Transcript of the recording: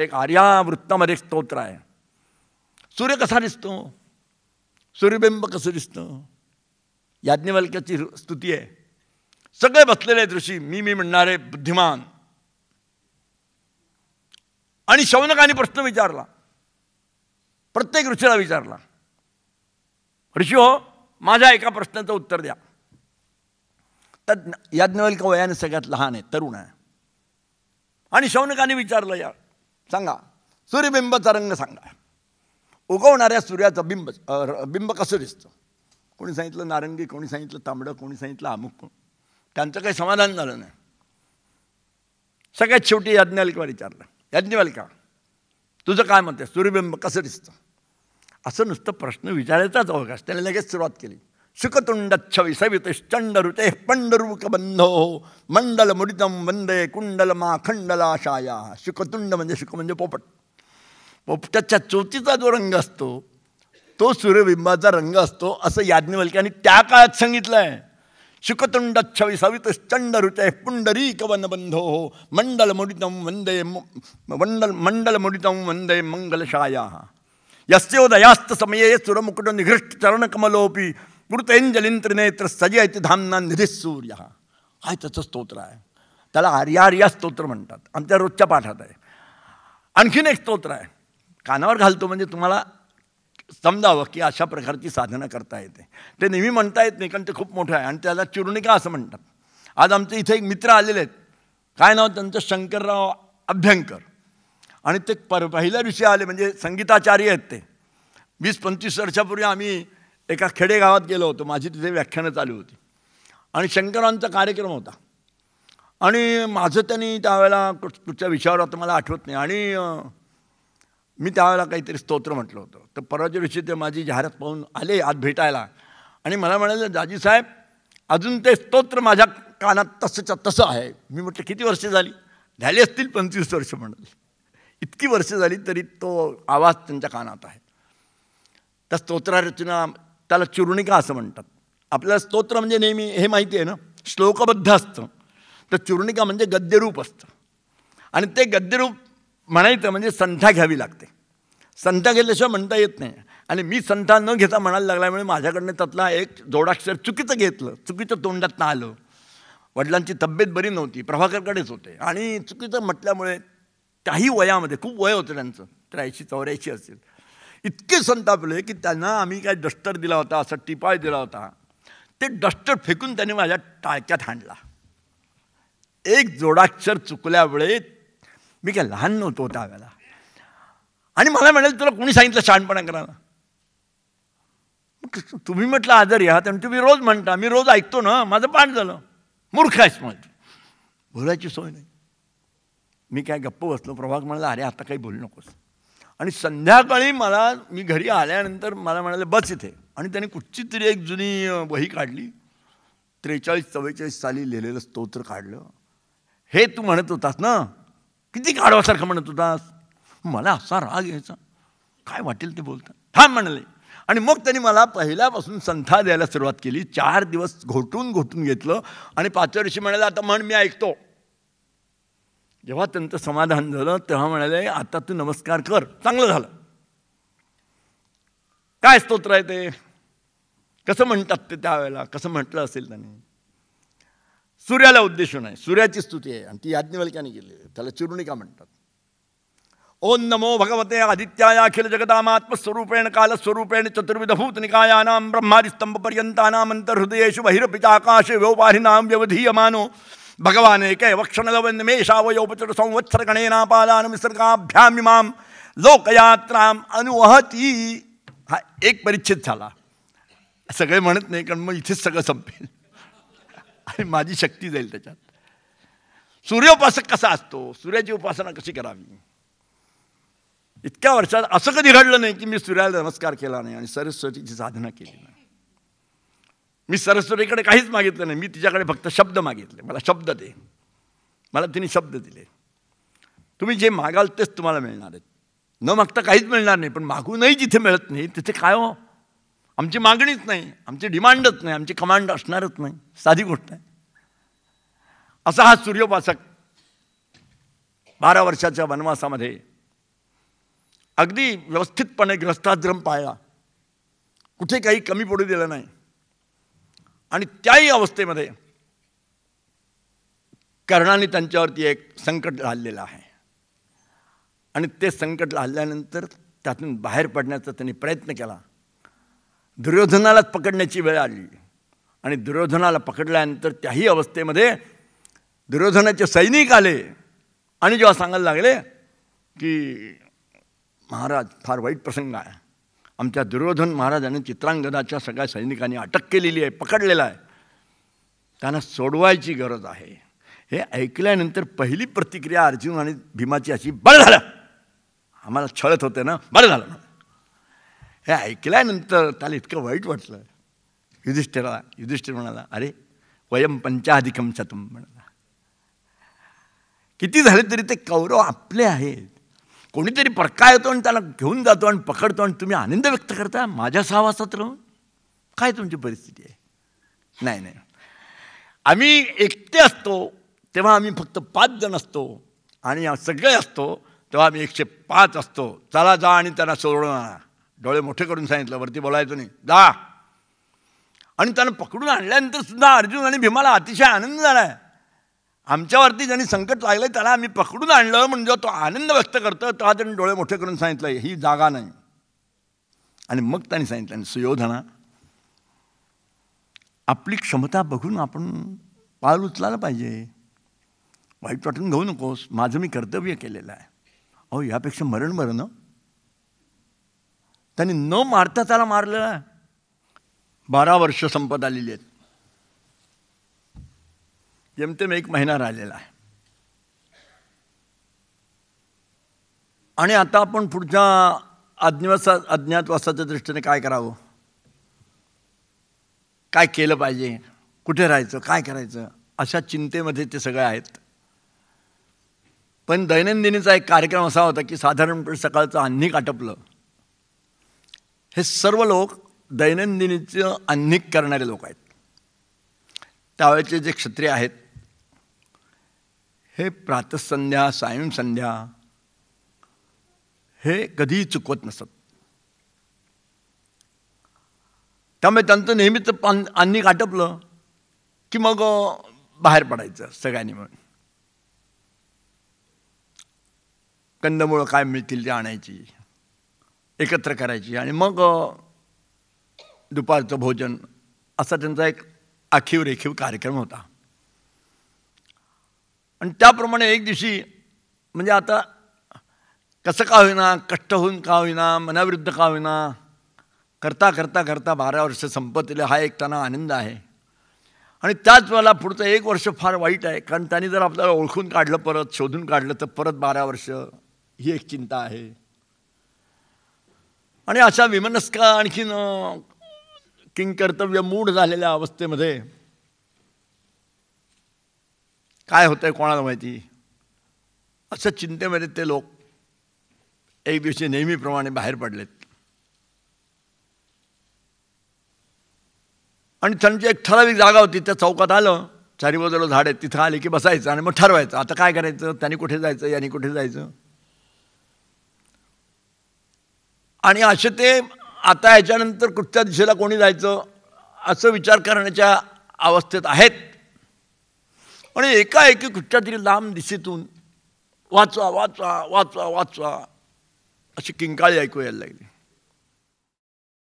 एक आर्यावृत्तामध्ये एक स्तोत्र आहे सूर्य कसा दिसतो सूर्यबिंब कसं दिसतं याज्ञवल्क्याची स्तुती आहे सगळे बसलेले ऋषी मी मी म्हणणारे बुद्धिमान आणि शौनकाने प्रश्न विचारला प्रत्येक ऋषीला विचारला ऋषी हो माझ्या एका प्रश्नाचं उत्तर द्या तर याज्ञवल्का वयाने सगळ्यात लहान आहे तरुण आहे आणि शौनकाने विचारलं या सांगा सूर्यबिंबचा रंग सांगा उगवणाऱ्या सूर्याचं बिंब बिंब कसं दिसतं कोणी सांगितलं नारंगी कोणी सांगितलं तांबडं कोणी सांगितलं अमुक त्यांचं काही समाधान झालं नाही सगळ्यात शेवटी याज्ञालिकाला विचारलं याज्ञवालिका तुझं काय मत आहे सूर्यबिंब कसं दिसतं असं नुसतं प्रश्न विचारायचाच अवकाश त्याने लगेच सुरुवात केली सुखतुंडच्छवि सवितुश्चण्डरुते बंधो मंडल मुरितम वंदे कुंडल खंडलाशाया म्हणजे सुख म्हणजे पोपट त्याच्या चोचीचा जो रंग असतो तो सूर्यबिंबाचा रंग असतो असं याज्ञवल्क्याने त्या काळात सांगितलं आहे शुकतुंडच्छवी सवितुश्चंड ऋते पुंडरीक वनबंधो मंडल मुडितम वंदे मंडल मंडल वंदे मंगलशाया समये सुरमुकुट निघृष्ट चरणकमलोपी आहे सजयति धामना निधी सूर्य हा त्याचं स्तोत्र आहे त्याला आर्यार्या स्तोत्र म्हणतात आमच्या रोजच्या पाठात आहे आणखीन एक स्तोत्र आहे कानावर घालतो म्हणजे तुम्हाला समजावं की अशा प्रकारची साधना करता येते ते नेहमी म्हणता येत नाही कारण ते खूप मोठं आहे आणि त्याला चिरुणिका असं म्हणतात आज आमचे इथे एक मित्र आलेले आहेत काय नाव त्यांचं शंकरराव अभ्यंकर आणि ते पर पहिल्या दिवशी आले म्हणजे संगीताचार्य आहेत ते वीस पंचवीस वर्षापूर्वी आम्ही एका खेडेगावात गेलो होतो माझी तिथे व्याख्यानं चालू होती आणि शंकरांचा कार्यक्रम होता आणि माझं त्यांनी त्यावेळेला कुठच्या विषयावर आता मला आठवत नाही आणि मी त्यावेळेला काहीतरी स्तोत्र म्हटलं होतं तर परवाच्या दिवशी ते माझी जाहिरात पाहून आले आत भेटायला आणि मला म्हणाले दाजीसाहेब अजून ते स्तोत्र माझ्या कानात तसंच्या तसं आहे मी म्हटलं किती वर्षे झाली झाली असतील पंचवीस वर्ष म्हणाले इतकी वर्षे झाली तरी तो आवाज त्यांच्या कानात आहे त्या रचना त्याला चुरणिका असं म्हणतात आपल्याला स्तोत्र म्हणजे नेहमी हे माहिती आहे ना श्लोकबद्ध असतं तर चुरणिका म्हणजे गद्यरूप असतं आणि ते गद्यरूप म्हणायचं म्हणजे संथा घ्यावी लागते संथा घेतल्याशिवाय म्हणता येत नाही आणि मी संथा न घेता म्हणायला लागल्यामुळे माझ्याकडनं त्यातला एक जोडाक्षर चुकीचं घेतलं चुकीचं ना आलं वडिलांची तब्येत बरी नव्हती प्रभाकरकडेच होते आणि चुकीचं म्हटल्यामुळे काही वयामध्ये खूप वय होतं त्यांचं त्र्याऐंशी चौऱ्याऐंशी असेल इतके संतापले की त्यांना आम्ही काय डस्टर दिला होता असा टिपाय दिला होता ते डस्टर फेकून त्याने माझ्या टाळक्यात हाणला एक जोडाक्षर चुकल्यामुळे मी काय लहान नव्हतो त्यावेळेला आणि मला म्हणाल तुला कोणी सांगितलं शहाणपणा करायला तुम्ही म्हटलं आदर या आणि तुम्ही रोज म्हणता मी रोज ऐकतो ना माझं पाठ झालं मूर्ख आहेस मग बोलायची सोय नाही मी काय गप्प बसलो प्रभाग म्हणाला अरे आता काही बोलू नकोस आणि संध्याकाळी मला मी घरी आल्यानंतर मला म्हणाले बस इथे आणि त्याने कुठची तरी एक जुनी वही काढली त्रेचाळीस चव्वेचाळीस साली लिहिलेलं स्तोत्र काढलं हे तू म्हणत होतास ना किती काढवासारखं म्हणत होतास मला असा राग यायचा काय वाटेल ते बोलता थांब म्हणाले आणि मग त्यांनी मला पहिल्यापासून संथा द्यायला सुरुवात केली चार दिवस घोटून घोटून घेतलं आणि पाचव्या दिवशी म्हणाले आता म्हण मी ऐकतो जेव्हा त्यांचं समाधान झालं तेव्हा म्हणाले आता तू नमस्कार कर चांगलं झालं काय स्तोत्र आहे ते कसं म्हणतात ते त्यावेळेला कसं म्हटलं असेल त्याने सूर्याला उद्देशून आहे सूर्याची स्तुती आहे आणि ती याज्ञवल्क्याने केली त्याला चिरुणिका म्हणतात ओम नमो भगवते आदित्याय अखिल जगदामात्मस्वरूपेण कालस्वरूपेण चतुर्विधभूत निकायानां ब्रह्मादिस्तंभपर्यंतानाम अंतर्हृदयेषु बहिरपिताकाशे व्यवपारिणाम व्यवधीयमानो भगवान गणेना पालान संवत्सरगणेनापादान विसर्गाभ्यामिमाम लोकयात्राम अनुवहती हा एक परिच्छेद झाला सगळे म्हणत नाही कारण मग इथेच सगळं संपेल आणि माझी शक्ती जाईल त्याच्यात सूर्योपासक कसा असतो सूर्याची उपासना कशी करावी इतक्या वर्षात असं कधी घडलं नाही की मी सूर्याला नमस्कार केला नाही आणि सरस्वतीची साधना केली नाही मी सरस्वतीकडे काहीच मागितलं नाही मी तिच्याकडे फक्त शब्द मागितले मला शब्द दे मला तिने शब्द दिले तुम्ही जे मागाल तेच तुम्हाला मिळणार आहेत न मागता काहीच मिळणार नाही पण मागूनही जिथे मिळत नाही तिथे काय हो आमची मागणीच नाही आमची डिमांडच नाही आमची कमांड असणारच नाही साधी गोष्ट आहे असा हा सूर्योपासक बारा वर्षाच्या वनवासामध्ये अगदी व्यवस्थितपणे ग्रस्ताश्रम पाळला कुठे काही कमी पडू दिलं नाही आणि त्याही अवस्थेमध्ये कर्णाने त्यांच्यावरती एक संकट लादलेलं आहे आणि ते संकट लादल्यानंतर त्यातून बाहेर पडण्याचा त्यांनी प्रयत्न केला दुर्योधनालाच पकडण्याची वेळ आली आणि दुर्योधनाला पकडल्यानंतर त्याही अवस्थेमध्ये दुर्योधनाचे सैनिक आले आणि जेव्हा सांगायला लागले की महाराज फार वाईट प्रसंग आहे आमच्या दुर्योधन महाराजांनी चित्रांगदाच्या सगळ्या सैनिकांनी अटक केलेली आहे पकडलेला आहे त्यांना सोडवायची गरज आहे हे ऐकल्यानंतर पहिली प्रतिक्रिया अर्जुन आणि भीमाची अशी बरं झालं आम्हाला छळत होते ना बरं झालं हे ऐकल्यानंतर त्याला इतकं वाईट वाटलं युधिष्ठिराला युधिष्ठिर म्हणाला अरे वयम पंचाधिकम शतम म्हणाला किती झाले तरी ते कौरव आपले आहेत कोणीतरी परका येतो आणि त्याला घेऊन जातो आणि पकडतो आणि तुम्ही आनंद व्यक्त करता माझ्या सहवासात राहून काय तुमची परिस्थिती आहे नाही नाही आम्ही एकटे असतो तेव्हा आम्ही फक्त पाच जण असतो आणि सगळे असतो तेव्हा आम्ही एकशे पाच असतो चला जा आणि त्यांना आणा डोळे मोठे करून सांगितलं वरती बोलायचो नाही जा आणि त्यांना पकडून आणल्यानंतर सुद्धा अर्जुन आणि भीमाला अतिशय आनंद झाला आहे आमच्यावरती ज्यांनी संकट लागलं त्याला आम्ही पकडून आणलं म्हणजे तो आनंद व्यक्त करतो तेव्हा त्यांनी डोळे मोठे करून सांगितलं ही जागा नाही आणि मग त्यांनी सांगितलं आणि सुयोधना आपली क्षमता बघून आपण पाळ उचलायला पाहिजे वाईट वाटून घेऊ नकोस माझं मी कर्तव्य केलेलं आहे अहो यापेक्षा मरण मरण त्यांनी न मारता त्याला मारलं बारा वर्ष संपत आलेली आहेत जेमतेम एक महिना राहिलेला आहे आणि आता आपण पुढच्या अज्ञवासा अज्ञातवासाच्या दृष्टीने काय करावं काय केलं पाहिजे कुठे राहायचं काय करायचं अशा चिंतेमध्ये ते सगळे आहेत पण दैनंदिनीचा एक कार्यक्रम असा होता की साधारणपणे म्हणजे सकाळचं आन्निक आटपलं हे सर्व लोक दैनंदिनीचं अन्निक करणारे लोक आहेत त्यावेळेचे जे क्षत्रिय आहेत हे प्रातसंध्या संध्या, हे कधीही चुकवत नसत त्यामुळे त्यांचं नेहमीच पान अन्नी आटपलं की मग बाहेर पडायचं सगळ्यांनी म्हणून कंदमुळं काय मिळतील ते आणायची एकत्र करायची आणि मग दुपारचं भोजन असा त्यांचा एक आखीव रेखीव कार्यक्रम होता आणि त्याप्रमाणे एक दिवशी म्हणजे आता कसं का होईना कष्ट होऊन का होईना मनाविरुद्ध का होईना करता करता करता बारा वर्ष संपतले हा एक त्यांना आनंद आहे आणि त्याच वेळेला पुढचं एक वर्ष फार वाईट आहे कारण त्यांनी जर आपल्याला ओळखून काढलं परत शोधून काढलं तर परत बारा वर्ष ही एक चिंता आहे आणि अशा विमनस्का आणखीन किंकर्तव्य मूढ झालेल्या अवस्थेमध्ये काय होतं आहे कोणाला माहिती असं चिंतेमध्ये ते लोक एक दिवशी नेहमीप्रमाणे बाहेर पडलेत आणि त्यांची एक ठराविक जागा होती त्या चौकात आलं चारी बाजूला झाड आहेत तिथं आले की बसायचं आणि मग ठरवायचं आता काय करायचं त्यांनी कुठे जायचं यांनी कुठे जायचं आणि असे ते आता याच्यानंतर कुठच्या दिशेला कोणी जायचं असं विचार करण्याच्या अवस्थेत आहेत आणि एकाएकी कुठच्या तरी लांब दिशेतून वाचा वाचा वाचा वाचवा अशी किंकाळी ऐकू यायला लागली